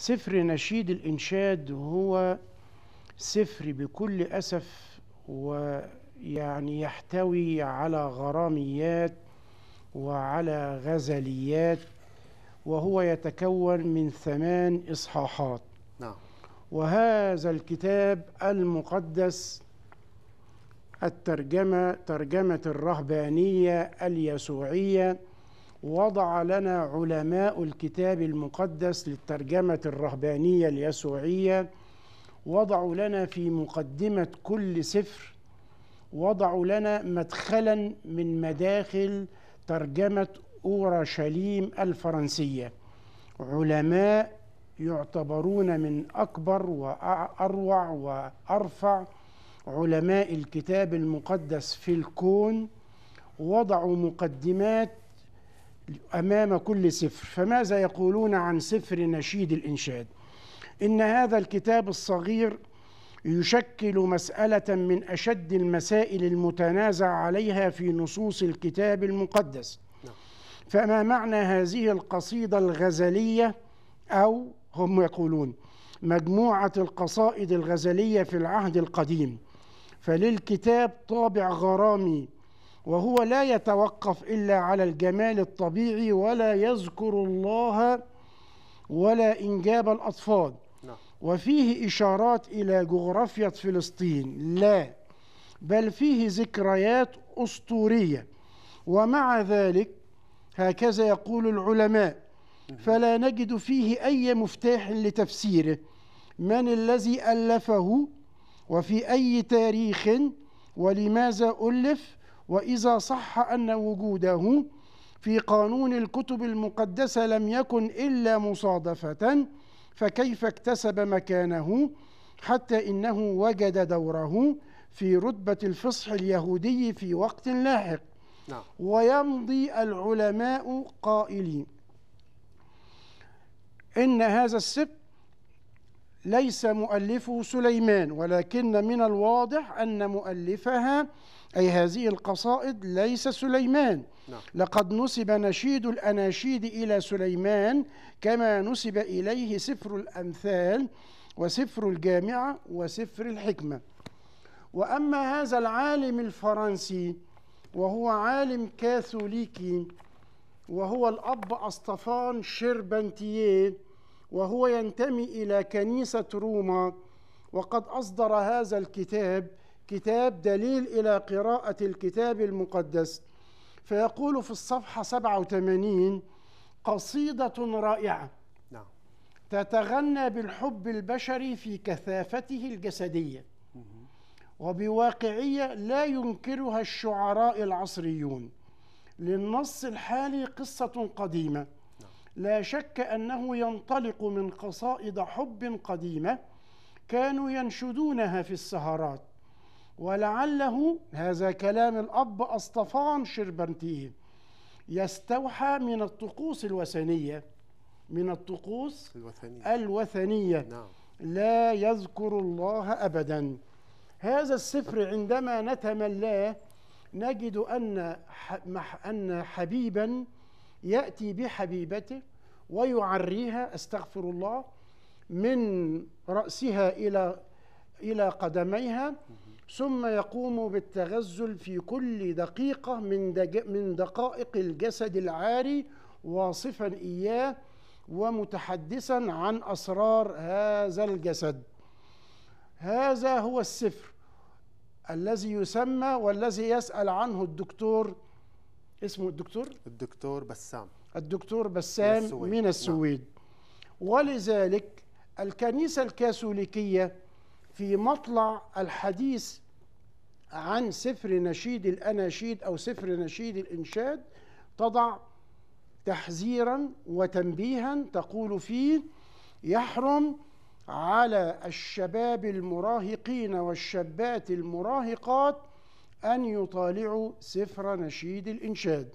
سفر نشيد الإنشاد هو سفر بكل أسف ويعني يحتوي على غراميات وعلى غزليات وهو يتكون من ثمان إصحاحات نعم وهذا الكتاب المقدس الترجمة ترجمة الرهبانية اليسوعية وضع لنا علماء الكتاب المقدس للترجمة الرهبانية اليسوعية وضعوا لنا في مقدمة كل سفر وضعوا لنا مدخلا من مداخل ترجمة أورشليم الفرنسية علماء يعتبرون من أكبر وأروع وأرفع علماء الكتاب المقدس في الكون وضعوا مقدمات أمام كل سفر فماذا يقولون عن سفر نشيد الإنشاد إن هذا الكتاب الصغير يشكل مسألة من أشد المسائل المتنازع عليها في نصوص الكتاب المقدس نعم. فما معنى هذه القصيدة الغزلية أو هم يقولون مجموعة القصائد الغزلية في العهد القديم فللكتاب طابع غرامي وهو لا يتوقف إلا على الجمال الطبيعي ولا يذكر الله ولا إنجاب الأطفال نعم. وفيه إشارات إلى جغرافية فلسطين لا بل فيه ذكريات أسطورية ومع ذلك هكذا يقول العلماء فلا نجد فيه أي مفتاح لتفسيره من الذي ألفه وفي أي تاريخ ولماذا ألف وإذا صح أن وجوده في قانون الكتب المقدسة لم يكن إلا مصادفة فكيف اكتسب مكانه حتى إنه وجد دوره في رتبة الفصح اليهودي في وقت لاحق نعم. ويمضي العلماء قائلين إن هذا السبت ليس مؤلفه سليمان ولكن من الواضح أن مؤلفها أي هذه القصائد ليس سليمان نعم. لقد نسب نشيد الأناشيد إلى سليمان كما نسب إليه سفر الأمثال وسفر الجامعة وسفر الحكمة وأما هذا العالم الفرنسي وهو عالم كاثوليكي وهو الأب أسطفان شربنتييه وهو ينتمي إلى كنيسة روما وقد أصدر هذا الكتاب كتاب دليل إلى قراءة الكتاب المقدس فيقول في الصفحة 87 قصيدة رائعة نعم. تتغنى بالحب البشري في كثافته الجسدية وبواقعية لا ينكرها الشعراء العصريون للنص الحالي قصة قديمة لا شك أنه ينطلق من قصائد حب قديمة كانوا ينشدونها في السهرات ولعله هذا كلام الأب أصطفان شربنتيه يستوحى من الطقوس الوثنية من الطقوس الوثنية, الوثنية نعم. لا يذكر الله أبدا هذا السفر عندما نتملاه نجد أن أن حبيبا يأتي بحبيبته ويعريها استغفر الله من رأسها إلى إلى قدميها ثم يقوم بالتغزل في كل دقيقة من من دقائق الجسد العاري واصفا إياه ومتحدثا عن أسرار هذا الجسد هذا هو السفر الذي يسمى والذي يسأل عنه الدكتور اسمه الدكتور الدكتور بسام الدكتور بسام السويد. من نعم. السويد نعم. ولذلك الكنيسة الكاثوليكية في مطلع الحديث عن سفر نشيد الأناشيد أو سفر نشيد الإنشاد تضع تحذيرا وتنبيها تقول فيه يحرم على الشباب المراهقين والشابات المراهقات أن يطالعوا سفر نشيد الإنشاد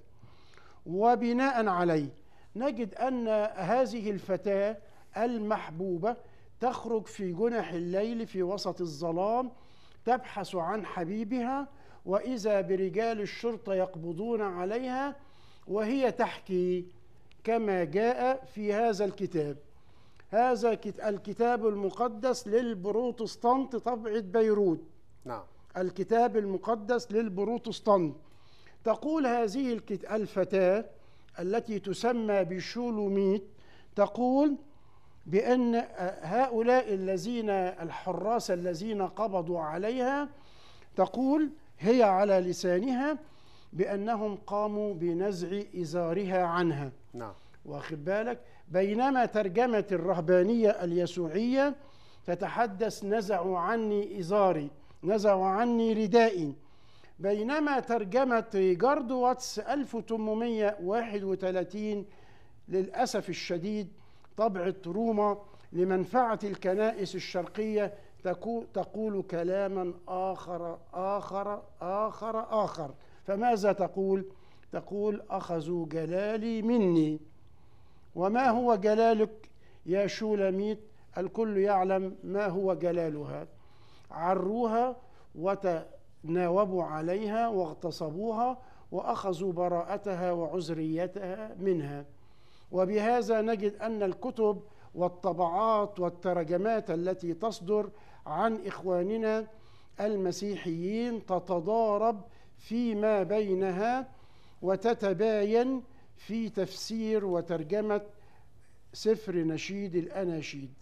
وبناء عليه نجد أن هذه الفتاة المحبوبة تخرج في جنح الليل في وسط الظلام تبحث عن حبيبها وإذا برجال الشرطة يقبضون عليها وهي تحكي كما جاء في هذا الكتاب هذا الكتاب المقدس للبروتستانت طبعة بيروت نعم الكتاب المقدس للبروتستانت تقول هذه الفتاة التي تسمى بشولوميت تقول بأن آه، هؤلاء الذين الحراس الذين قبضوا عليها تقول هي على لسانها بأنهم قاموا بنزع إزارها عنها نعم واخد بالك بينما ترجمة الرهبانية اليسوعية تتحدث نزعوا عني إزاري نزع عني ردائي بينما ترجمة جارد واتس 1831 للأسف الشديد طبعة روما لمنفعة الكنائس الشرقية تقول كلاما آخر آخر آخر آخر فماذا تقول؟ تقول أخذوا جلالي مني وما هو جلالك يا شولميت الكل يعلم ما هو جلالها عروها وتناوبوا عليها واغتصبوها واخذوا براءتها وعزريتها منها وبهذا نجد ان الكتب والطبعات والترجمات التي تصدر عن اخواننا المسيحيين تتضارب فيما بينها وتتباين في تفسير وترجمه سفر نشيد الاناشيد